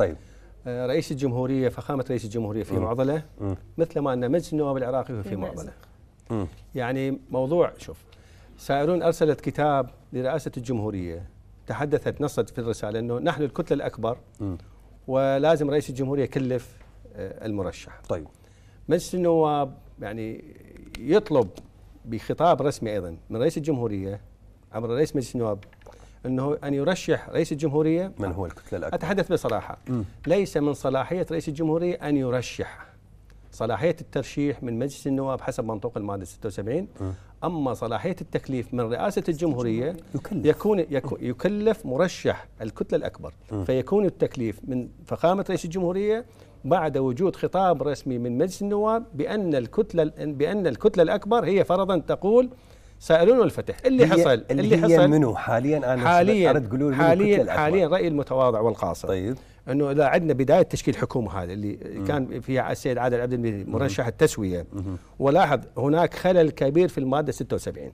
طيب آه، رئيس الجمهوريه فخامه رئيس الجمهوريه في معضله مثل ما ان مجلس النواب العراقي في معضله يعني موضوع شوف سائرون ارسلت كتاب لرئاسه الجمهوريه تحدثت نصت في الرساله انه نحن الكتله الاكبر ولازم رئيس الجمهوريه يكلف آه، المرشح طيب مجلس النواب يعني يطلب بخطاب رسمي ايضا من رئيس الجمهوريه عبر رئيس مجلس النواب انه ان يرشح رئيس الجمهوريه من هو الكتله الاكبر؟ اتحدث بصراحه م. ليس من صلاحيه رئيس الجمهوريه ان يرشح صلاحيه الترشيح من مجلس النواب حسب منطوق الماده 76 م. اما صلاحيه التكليف من رئاسه الجمهوريه يكلف. يكون يكو يكلف مرشح الكتله الاكبر م. فيكون التكليف من فخامه رئيس الجمهوريه بعد وجود خطاب رسمي من مجلس النواب بان الكتله بان الكتله الاكبر هي فرضا تقول سائلون الفتح اللي حصل اللي, اللي حصل منو حاليا انا حاليا ارد تقولوا حاليا حاليا رايي المتواضع والقاصر طيب انه اذا عندنا بدايه تشكيل حكومه هذا اللي مم. كان فيها السيد عادل عبد المجيد مرشح التسويه مم. ولاحظ هناك خلل كبير في الماده 76